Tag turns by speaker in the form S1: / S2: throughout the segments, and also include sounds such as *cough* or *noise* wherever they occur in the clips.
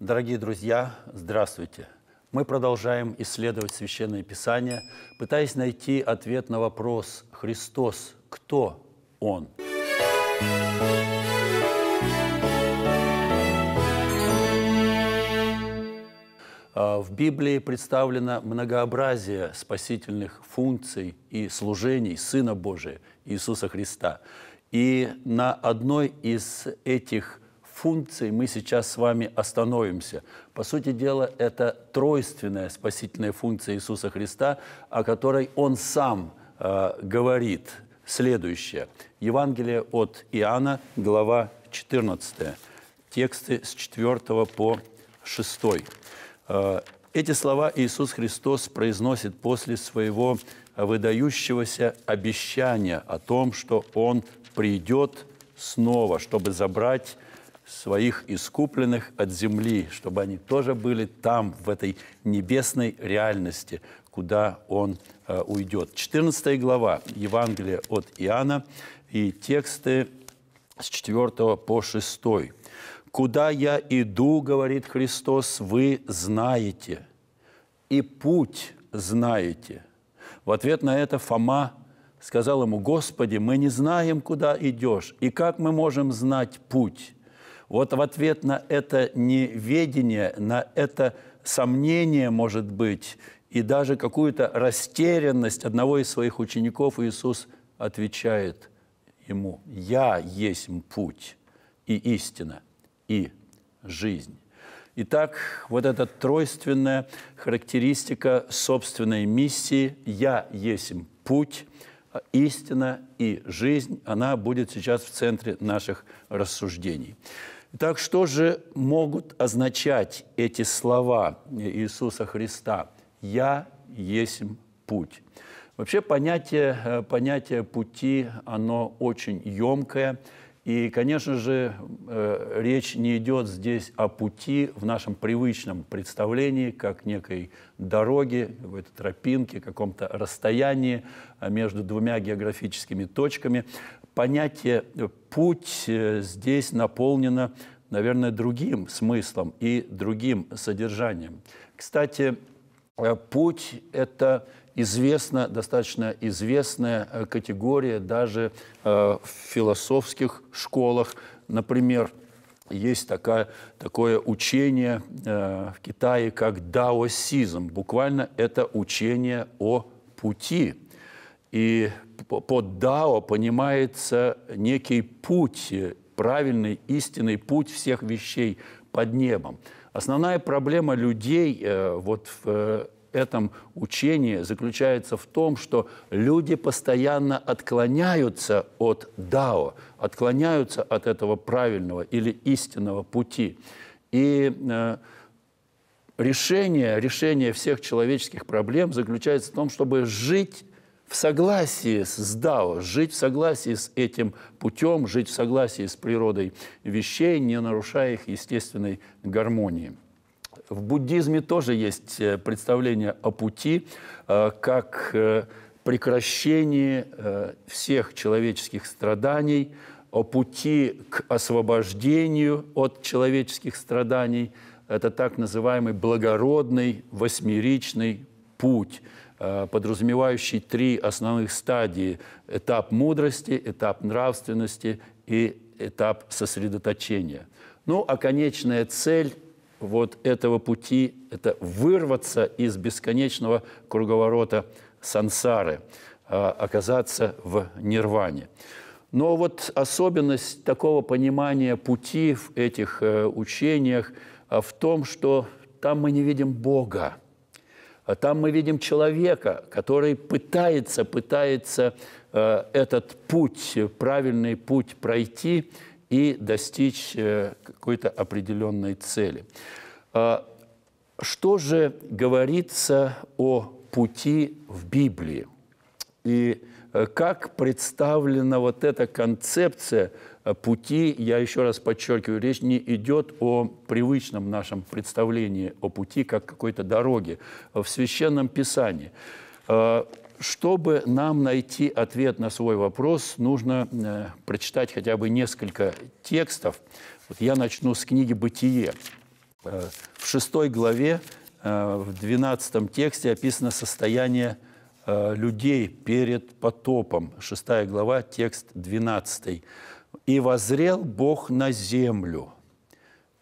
S1: Дорогие друзья, здравствуйте! Мы продолжаем исследовать Священное Писание, пытаясь найти ответ на вопрос «Христос, кто Он?». А, в Библии представлено многообразие спасительных функций и служений Сына Божия Иисуса Христа. И на одной из этих функции мы сейчас с вами остановимся. По сути дела, это тройственная спасительная функция Иисуса Христа, о которой Он сам э, говорит следующее. Евангелие от Иоанна, глава 14, тексты с 4 по 6. Э, эти слова Иисус Христос произносит после своего выдающегося обещания о том, что Он придет снова, чтобы забрать своих искупленных от земли, чтобы они тоже были там, в этой небесной реальности, куда он э, уйдет. 14 глава Евангелия от Иоанна и тексты с 4 по 6. «Куда я иду, — говорит Христос, — вы знаете, и путь знаете». В ответ на это Фома сказал ему, «Господи, мы не знаем, куда идешь, и как мы можем знать путь?» Вот в ответ на это неведение, на это сомнение, может быть, и даже какую-то растерянность одного из своих учеников Иисус отвечает ему, «Я есть путь и истина, и жизнь». Итак, вот эта тройственная характеристика собственной миссии «Я есть путь», «Истина» и «Жизнь», она будет сейчас в центре наших рассуждений. Так что же могут означать эти слова Иисуса Христа? «Я есть путь». Вообще понятие, э, понятие пути, оно очень емкое. И, конечно же, э, речь не идет здесь о пути в нашем привычном представлении, как некой дороге, какой-то тропинке, каком-то расстоянии э, между двумя географическими точками понятие э, «путь» э, здесь наполнено, наверное, другим смыслом и другим содержанием. Кстати, э, путь – это известна, достаточно известная категория даже в философских школах. Например, есть такая, такое учение в Китае, как даосизм. Буквально это учение о пути. И под Дао понимается некий путь, правильный, истинный путь всех вещей под небом. Основная проблема людей э, вот в э, этом учении заключается в том, что люди постоянно отклоняются от Дао, отклоняются от этого правильного или истинного пути. И э, решение, решение всех человеческих проблем заключается в том, чтобы жить в согласии с Дао, жить в согласии с этим путем, жить в согласии с природой вещей, не нарушая их естественной гармонии. В буддизме тоже есть э, представление о пути э, как э, прекращении всех человеческих страданий, о пути к освобождению от человеческих страданий. Это так называемый благородный восьмеричный путь – Э, подразумевающий три основных стадии – этап мудрости, этап нравственности и этап сосредоточения. Ну, а конечная цель вот этого пути – это вырваться из бесконечного круговорота сансары, э, оказаться в нирване. Но вот особенность такого понимания пути в этих э, учениях в том, что там мы не видим Бога – а там мы видим человека, который пытается, пытается э, этот путь, правильный путь пройти и достичь э, какой-то определенной цели. Э, что же говорится о пути в Библии? И э, как представлена вот эта концепция – Э, пути, я еще раз подчеркиваю, речь не идет о привычном нашем представлении о пути как какой-то дороге а в священном писании. Э, чтобы нам найти ответ на свой вопрос, нужно э, прочитать хотя бы несколько текстов. Вот я начну с книги «Бытие». в шестой главе, в двенадцатом тексте описано состояние людей перед потопом. Шестая глава, текст двенадцатый. И возрел Бог на землю,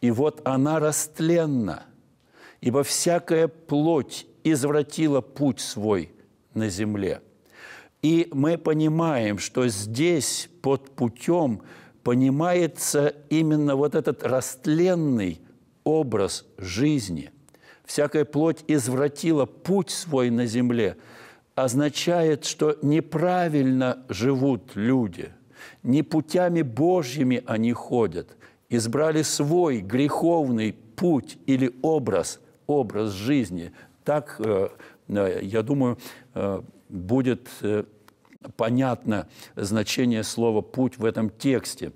S1: и вот она растленна, ибо всякая плоть извратила путь свой на земле. И мы понимаем, что здесь под путем понимается именно вот этот растленный образ жизни. Всякая плоть извратила путь свой на земле, означает, что неправильно живут люди – не путями Божьими они ходят, избрали свой греховный путь или образ, образ жизни. Так, э, э, я думаю, э, будет понятно значение слова «путь» в этом тексте.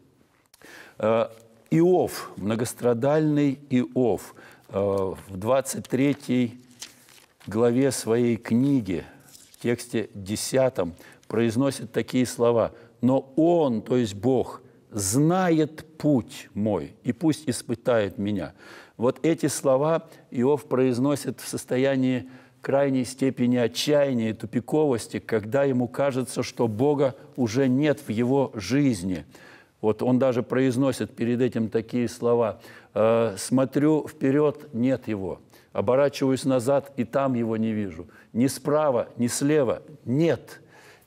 S1: Иов, многострадальный Иов, в 23 главе своей книги, в тексте 10, произносит такие слова – но Он, то есть Бог, знает путь мой, и пусть испытает меня. Вот эти слова Иов произносит в состоянии крайней степени отчаяния и тупиковости, когда ему кажется, что Бога уже нет в его жизни. Вот он даже произносит перед этим такие слова. «Э, «Смотрю вперед, нет его. Оборачиваюсь назад, и там его не вижу. Ни справа, ни слева, нет».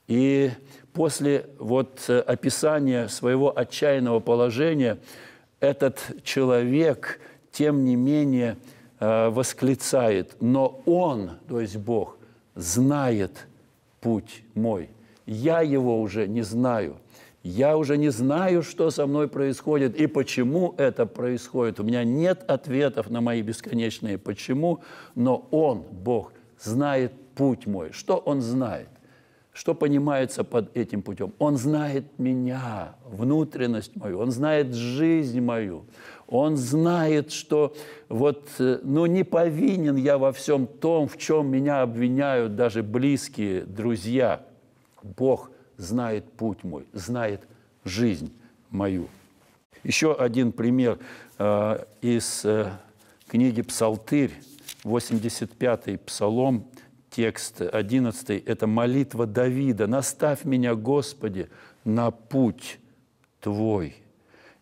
S1: И после вот э, описания своего отчаянного положения этот человек, тем не менее, э, восклицает, но он, то есть Бог, знает путь мой. Я его уже не знаю. Я уже не знаю, что со мной происходит и почему это происходит. У меня нет ответов на мои бесконечные «почему», но Он, Бог, знает путь мой. Что Он знает? Что понимается под этим путем? Он знает меня, внутренность мою, он знает жизнь мою, он знает, что вот, э, ну, не повинен я во всем том, в чем меня обвиняют даже близкие друзья. Бог знает путь мой, знает жизнь мою. Еще один пример э, из э, книги «Псалтырь», 85-й псалом, текст 11, это молитва Давида. «Наставь меня, Господи, на путь Твой,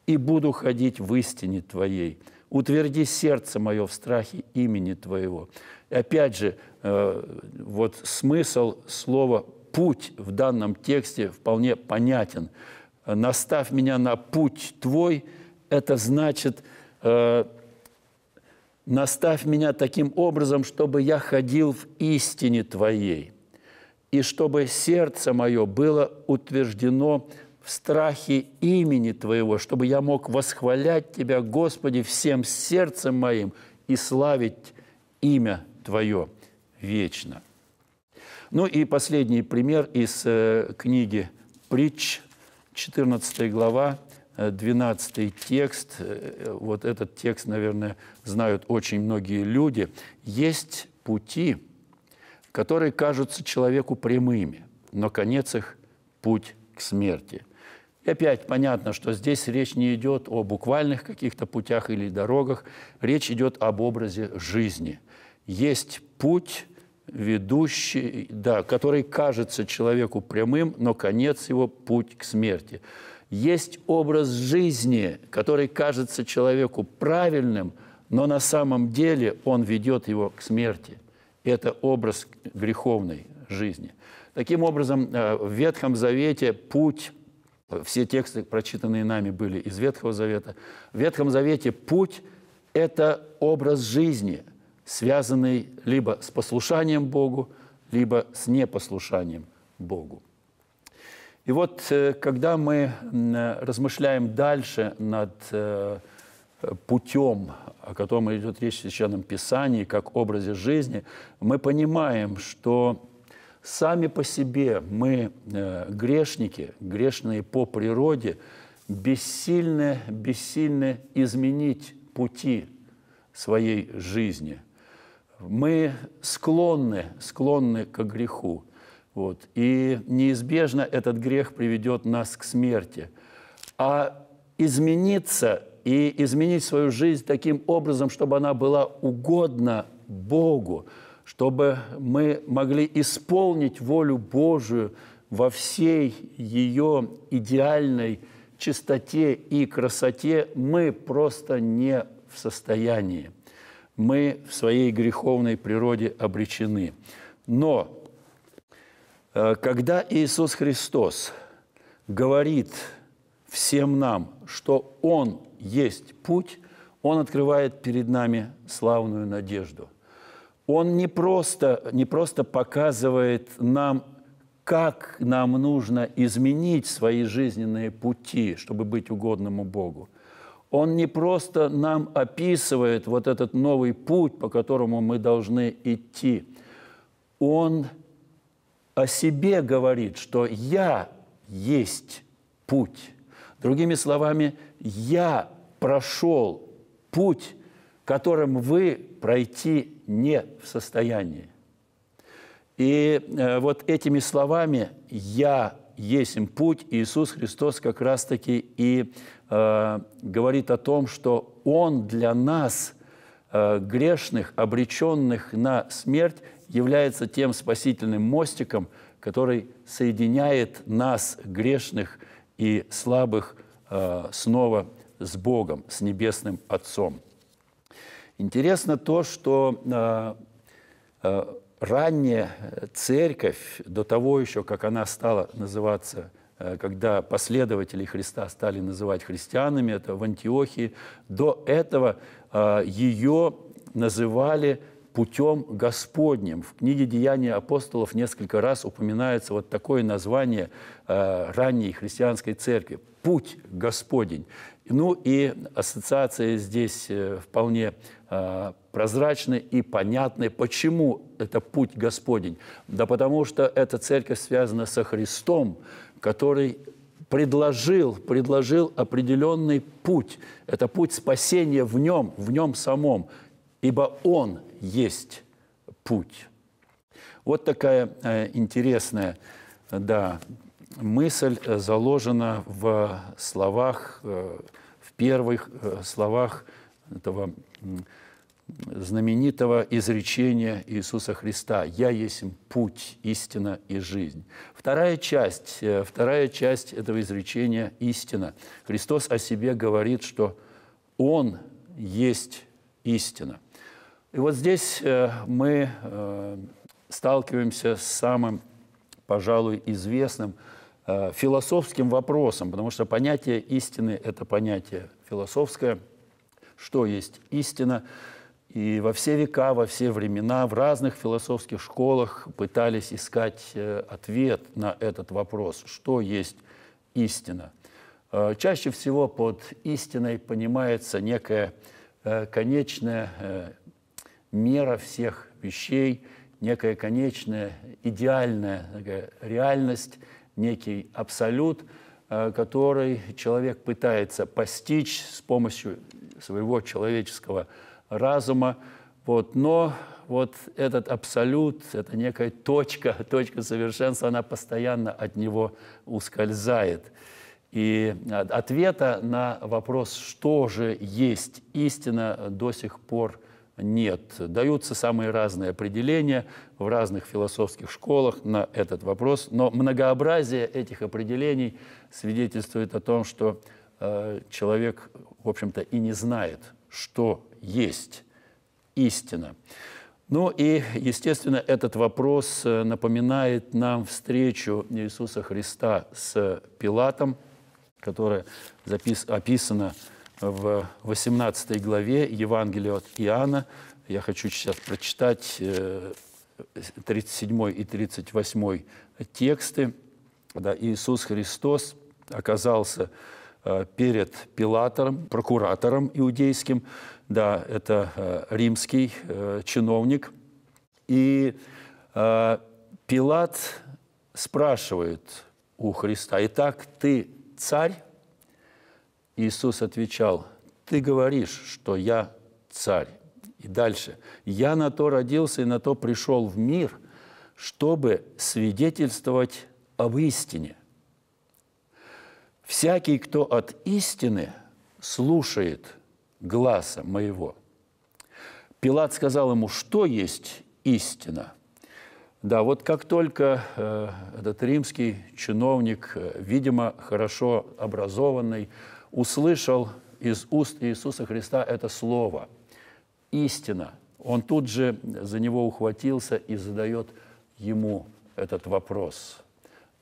S1: и буду ходить в истине Твоей. Утверди сердце мое в страхе имени Твоего». Опять же, э, вот смысл слова «путь» в данном тексте вполне понятен. «Наставь меня на путь Твой» – это значит э, – наставь меня таким образом, чтобы я ходил в истине Твоей, и чтобы сердце мое было утверждено в страхе имени Твоего, чтобы я мог восхвалять Тебя, Господи, всем сердцем моим и славить имя Твое вечно. Ну и последний пример из э, книги «Притч», 14 глава, 12 текст, э, вот этот текст, наверное, знают очень многие люди, есть пути, которые кажутся человеку прямыми, но конец их – путь к смерти. И опять понятно, что здесь речь не идет о буквальных каких-то путях или дорогах, речь идет об образе жизни. Есть путь, ведущий, да, который кажется человеку прямым, но конец его – путь к смерти – есть образ жизни, который кажется человеку правильным, но на самом деле он ведет его к смерти. Это образ греховной жизни. Таким образом, э, в Ветхом Завете путь, все тексты, прочитанные нами, были из Ветхого Завета. В Ветхом Завете путь – это образ жизни, связанный либо с послушанием Богу, либо с непослушанием Богу. И вот э, когда мы э, размышляем дальше над э, путем, о котором идет речь в Священном Писании, как образе жизни, мы понимаем, что сами по себе мы грешники, грешные по природе, бессильны, бессильны изменить пути своей жизни. Мы склонны, склонны к греху. Вот. И неизбежно этот грех приведет нас к смерти. А измениться и изменить свою жизнь таким образом, чтобы она была угодна Богу, чтобы мы могли исполнить волю Божию во всей ее идеальной чистоте и красоте, мы просто не в состоянии. Мы в своей греховной природе обречены. Но Э, когда Иисус Христос говорит всем нам, что Он есть путь, Он открывает перед нами славную надежду. Он не просто, не просто показывает нам, как нам нужно изменить свои жизненные пути, чтобы быть угодному Богу. Он не просто нам описывает вот этот новый путь, по которому мы должны идти. Он – о себе говорит, что я есть путь. Другими словами, я прошел путь, которым вы пройти не в состоянии. И э, вот этими словами «Я есть им путь» Иисус Христос как раз-таки и э, говорит о том, что Он для нас, э, грешных, обреченных на смерть, является тем спасительным мостиком, который соединяет нас, грешных и слабых, э, снова с Богом, с Небесным Отцом. Интересно то, что э, э, ранняя церковь, до того еще, как она стала называться когда последователи Христа стали называть христианами, это в Антиохии, до этого ее называли путем Господним. В книге «Деяния апостолов» несколько раз упоминается вот такое название э, ранней христианской церкви – «Путь Господень». Ну и ассоциация здесь э, вполне э, прозрачны и понятны, почему это путь Господень. Да потому что эта церковь связана со Христом, который предложил, предложил определенный путь. Это путь спасения в нем, в нем самом ибо Он есть путь. Вот такая э, интересная э, да, мысль э, заложена в словах, в первых словах этого знаменитого изречения Иисуса Христа «Я есть путь, истина и жизнь». Вторая часть, вторая часть этого изречения – истина. Христос о себе говорит, что Он есть истина. И вот здесь э, мы э, сталкиваемся с самым, пожалуй, известным э, философским вопросом, потому что понятие истины – это понятие философское. Что есть истина? И во все века, во все времена, в разных философских школах пытались искать ответ на этот вопрос, что есть истина. Чаще всего под истиной понимается некая конечная мера всех вещей, некая конечная, идеальная такая реальность, некий абсолют, э, который человек пытается постичь с помощью своего человеческого разума. Вот. Но вот этот абсолют, это некая точка, *laughs* точка совершенства, она постоянно от него ускользает. И ответа на вопрос, что же есть истина, до сих пор нет. Даются самые разные определения в разных философских школах на этот вопрос, но многообразие этих определений свидетельствует о том, что э, человек, в общем-то, и не знает, что есть истина. Ну и, естественно, этот вопрос э, напоминает нам встречу Иисуса Христа с Пилатом, которая запис... описана в в 18 главе Евангелия от Иоанна. Я хочу сейчас прочитать 37 э, и 38 тексты. Да, Иисус Христос оказался э, перед Пилатором, прокуратором иудейским, да, это э, римский чиновник. И Пилат спрашивает у Христа, «Итак, ты царь?» Иисус отвечал, «Ты говоришь, что я царь». И дальше. «Я на то родился и на то пришел в мир, чтобы свидетельствовать об истине». «Всякий, кто от истины, слушает гласа моего». Пилат сказал ему, что есть истина – да, вот как только э, этот римский чиновник, э, видимо, хорошо образованный, услышал из уст Иисуса Христа это слово «истина». Он тут же за него ухватился и задает ему этот вопрос,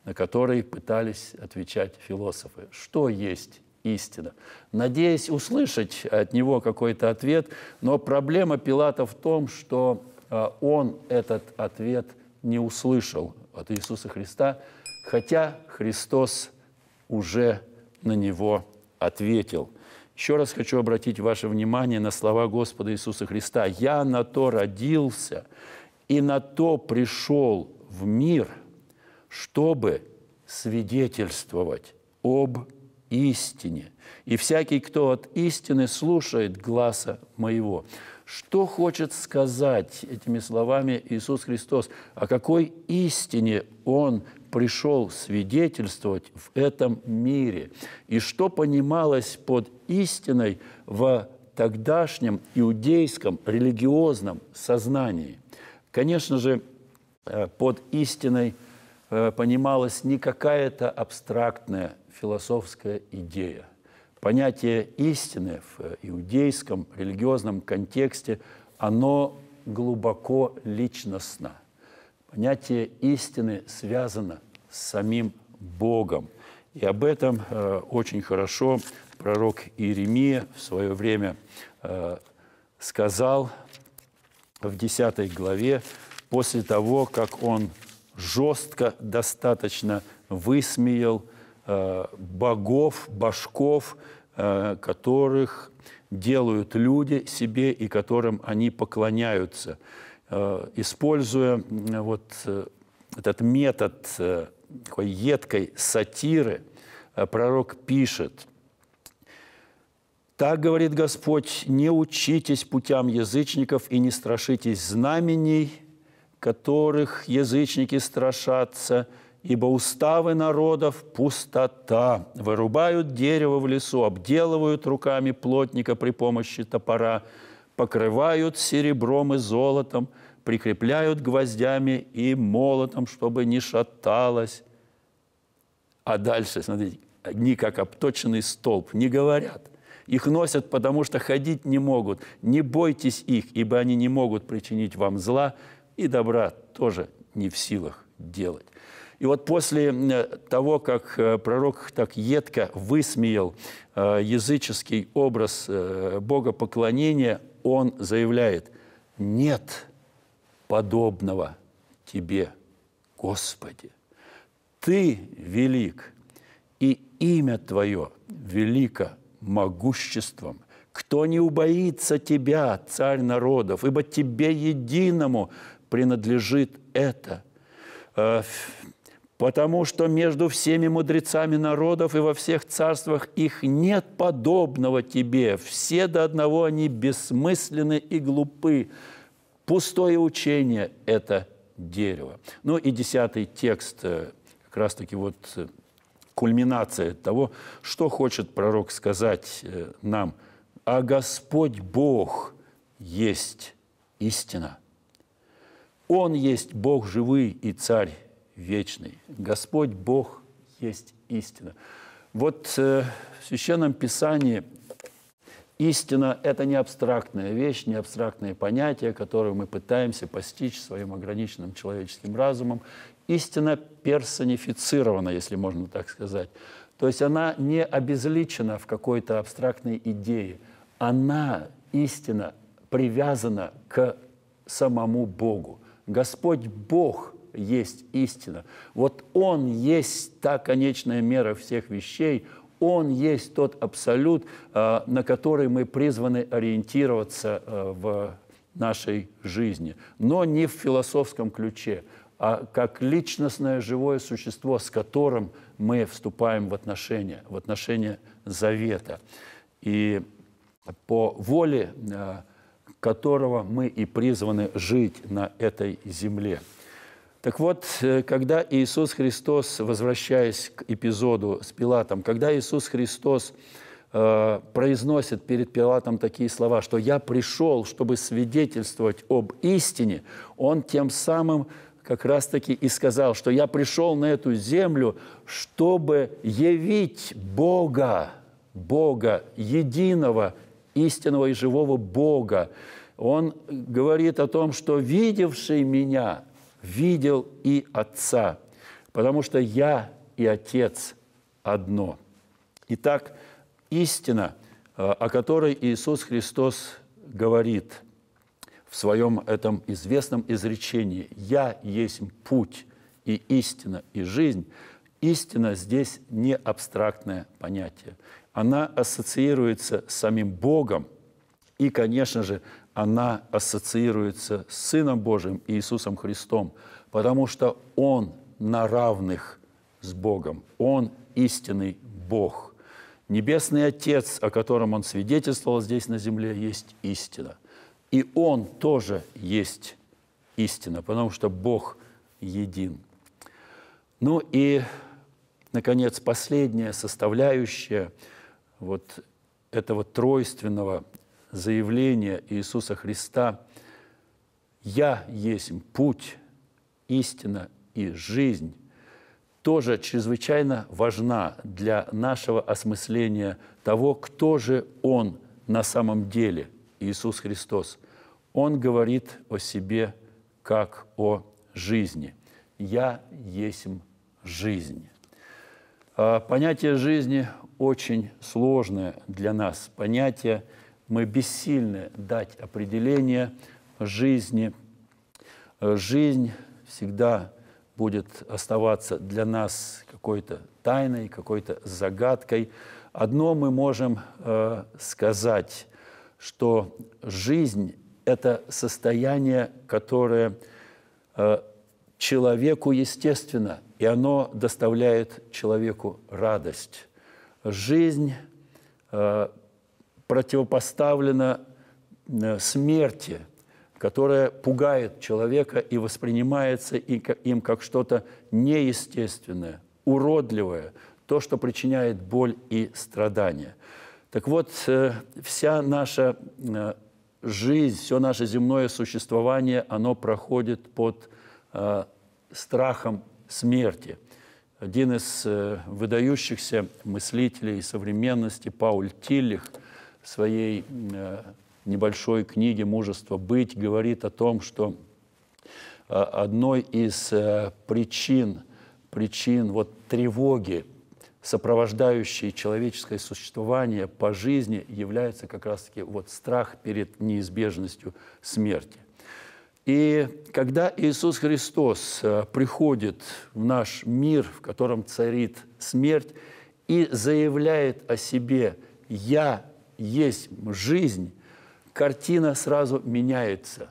S1: на который пытались отвечать философы. Что есть истина. Надеясь услышать от него какой-то ответ, но проблема Пилата в том, что а, он этот ответ не услышал от Иисуса Христа, хотя Христос уже на него ответил. Еще раз хочу обратить ваше внимание на слова Господа Иисуса Христа. «Я на то родился и на то пришел в мир, чтобы свидетельствовать об истине. И всякий, кто от истины слушает гласа моего. Что хочет сказать этими словами Иисус Христос? О какой истине Он пришел свидетельствовать в этом мире, и что понималось под истиной в тогдашнем иудейском религиозном сознании. Конечно же, э, под истиной э, понималась не какая-то абстрактная философская идея. Понятие истины в иудейском религиозном контексте, оно глубоко личностно – Понятие истины связано с самим Богом. И об этом э, очень хорошо пророк Иеремия в свое время э, сказал в 10 главе, после того, как он жестко достаточно высмеял э, богов, башков, э, которых делают люди себе и которым они поклоняются – Э, используя вот э, этот метод э, такой едкой сатиры, пророк пишет, «Так говорит Господь, не учитесь путям язычников и не страшитесь знамений, которых язычники страшатся, ибо уставы народов – пустота. Вырубают дерево в лесу, обделывают руками плотника при помощи топора, покрывают серебром и золотом – прикрепляют гвоздями и молотом, чтобы не шаталось. А дальше, смотрите, одни как обточенный столб, не говорят. Их носят, потому что ходить не могут. Не бойтесь их, ибо они не могут причинить вам зла, и добра тоже не в силах делать. И вот после того, как э, пророк так едко высмеял э, языческий образ э, богопоклонения, он заявляет, нет – подобного Тебе, Господи. Ты велик, и имя Твое велико могуществом. Кто не убоится Тебя, Царь народов, ибо Тебе единому принадлежит это. Э, потому что между всеми мудрецами народов и во всех царствах их нет подобного Тебе. Все до одного они бессмысленны и глупы. Пустое учение – это дерево. Ну и десятый текст, э, как раз-таки вот э, кульминация того, что хочет пророк сказать э, нам. «А Господь Бог есть истина». Он есть Бог живый и Царь вечный. Господь Бог есть истина. Вот в Священном Писании Истина – это не абстрактная вещь, не абстрактное понятие, которое мы пытаемся постичь своим ограниченным человеческим разумом. Истина персонифицирована, если можно так сказать. То есть она не обезличена в какой-то абстрактной идее. Она, истина, привязана к самому Богу. Господь Бог есть истина. Вот Он есть та конечная мера всех вещей – он есть тот абсолют, э, на который мы призваны ориентироваться э, в нашей жизни, но не в философском ключе, а как личностное живое существо, с которым мы вступаем в отношения, в отношения завета. И по воле э, которого мы и призваны жить на этой земле. Так вот, э, когда Иисус Христос, возвращаясь к эпизоду с Пилатом, когда Иисус Христос э, произносит перед Пилатом такие слова, что «я пришел, чтобы свидетельствовать об истине», он тем самым как раз-таки и сказал, что «я пришел на эту землю, чтобы явить Бога, Бога, единого, истинного и живого Бога». Он говорит о том, что «видевший меня, видел и Отца, потому что я и Отец одно». Итак, истина, э, о которой Иисус Христос говорит в своем этом известном изречении «Я есть путь и истина и жизнь», истина здесь не абстрактное понятие. Она ассоциируется с самим Богом и, конечно же, она ассоциируется с Сыном Божьим Иисусом Христом, потому что Он на равных с Богом, Он истинный Бог. Небесный Отец, о котором Он свидетельствовал здесь на земле, есть истина. И Он тоже есть истина, потому что Бог един. Ну и, наконец, последняя составляющая вот этого тройственного – заявление Иисуса Христа «Я есть путь, истина и жизнь» тоже чрезвычайно важна для нашего осмысления того, кто же Он на самом деле, Иисус Христос. Он говорит о себе как о жизни. «Я есть жизнь». А, понятие жизни очень сложное для нас, понятие – мы бессильны дать определение жизни. Э, жизнь всегда будет оставаться для нас какой-то тайной, какой-то загадкой. Одно мы можем э, сказать, что жизнь – это состояние, которое э, человеку естественно, и оно доставляет человеку радость. Жизнь э, противопоставлена э, смерти, которая пугает человека и воспринимается им как что-то неестественное, уродливое, то, что причиняет боль и страдания. Так вот, э, вся наша э, жизнь, все наше земное существование, оно проходит под страхом смерти. Один из выдающихся мыслителей современности, Пауль Тиллих – своей э, небольшой книге «Мужество быть» говорит о том, что э, одной из э, причин, причин вот тревоги, сопровождающей человеческое существование по жизни, является как раз-таки вот страх перед неизбежностью смерти. И когда Иисус Христос приходит в наш мир, в котором царит смерть, и заявляет о себе «Я есть жизнь, картина сразу меняется.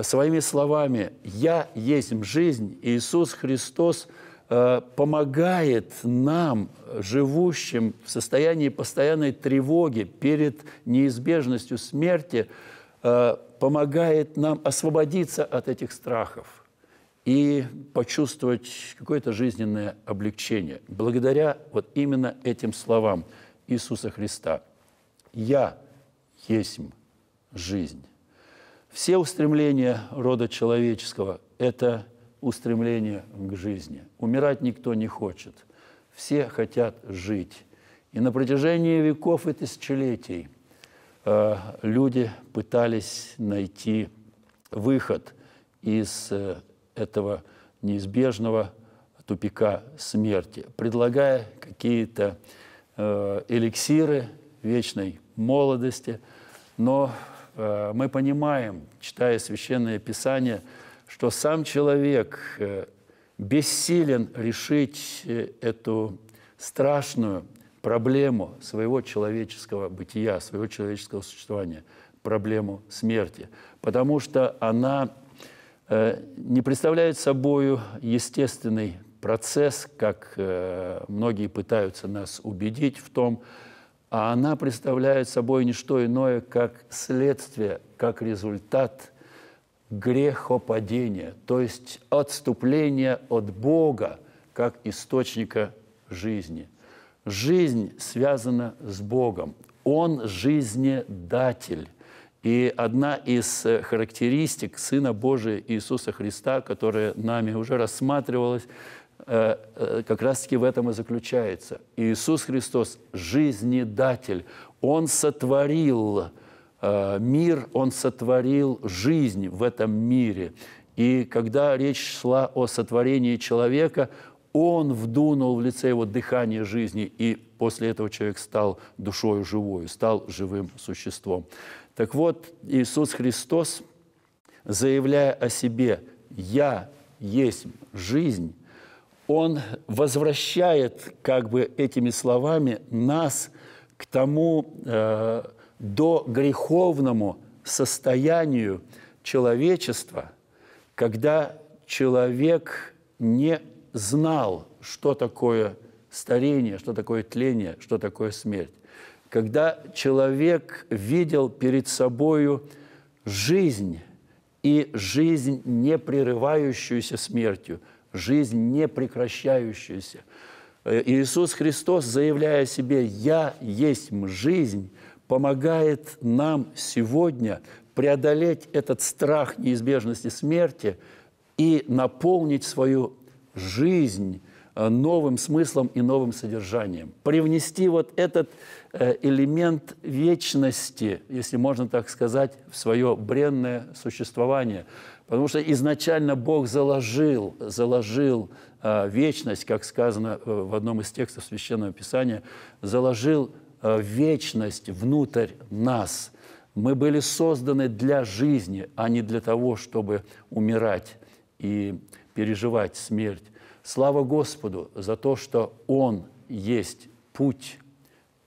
S1: Своими словами, «Я есть жизнь», Иисус Христос э, помогает нам, живущим в состоянии постоянной тревоги перед неизбежностью смерти, э, помогает нам освободиться от этих страхов – и почувствовать какое-то жизненное облегчение благодаря вот именно этим словам Иисуса Христа. «Я есть жизнь». Все устремления рода человеческого – это устремление к жизни. Умирать никто не хочет. Все хотят жить. И на протяжении веков и тысячелетий э, люди пытались найти выход из э, этого неизбежного тупика смерти, предлагая какие-то э, эликсиры, вечной молодости. Но э, мы понимаем, читая священное писание, что сам человек э, бессилен решить э, эту страшную проблему своего человеческого бытия, своего человеческого существования, проблему смерти, потому что она э, не представляет собой естественный процесс, как э, многие пытаются нас убедить в том, а она представляет собой не что иное, как следствие, как результат грехопадения, то есть отступления от Бога как источника жизни. Жизнь связана с Богом. Он жизнедатель. И одна из э, характеристик Сына Божия Иисуса Христа, которая нами уже рассматривалась, Э, э, как раз-таки в этом и заключается. Иисус Христос – жизнедатель. Он сотворил э, мир, Он сотворил жизнь в этом мире. И когда речь шла о сотворении человека, Он вдунул в лице его дыхание жизни, и после этого человек стал душою живой, стал живым существом. Так вот, Иисус Христос, заявляя о себе «Я есть жизнь», он возвращает как бы этими словами нас к тому э, до греховному состоянию человечества, когда человек не знал, что такое старение, что такое тление, что такое смерть. Когда человек видел перед собою жизнь и жизнь, непрерывающуюся смертью – жизнь непрекращающуюся. Э, Иисус Христос, заявляя о себе «Я есть жизнь», помогает нам сегодня преодолеть этот страх неизбежности смерти и наполнить свою жизнь э, новым смыслом и новым содержанием. Привнести вот этот э, элемент вечности, если можно так сказать, в свое бренное существование – Потому что изначально Бог заложил, заложил э, вечность, как сказано э, в одном из текстов Священного Писания, заложил э, вечность внутрь нас. Мы были созданы для жизни, а не для того, чтобы умирать и переживать смерть. Слава Господу за то, что Он есть путь,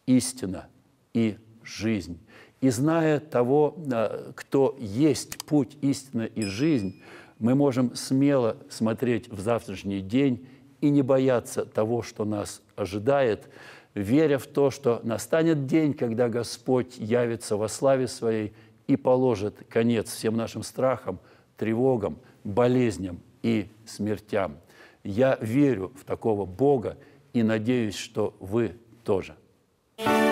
S1: истина и жизнь. И зная того, э, кто есть путь, истина и жизнь, мы можем смело смотреть в завтрашний день и не бояться того, что нас ожидает, веря в то, что настанет день, когда Господь явится во славе Своей и положит конец всем нашим страхам, тревогам, болезням и смертям. Я верю в такого Бога и надеюсь, что вы тоже. thank you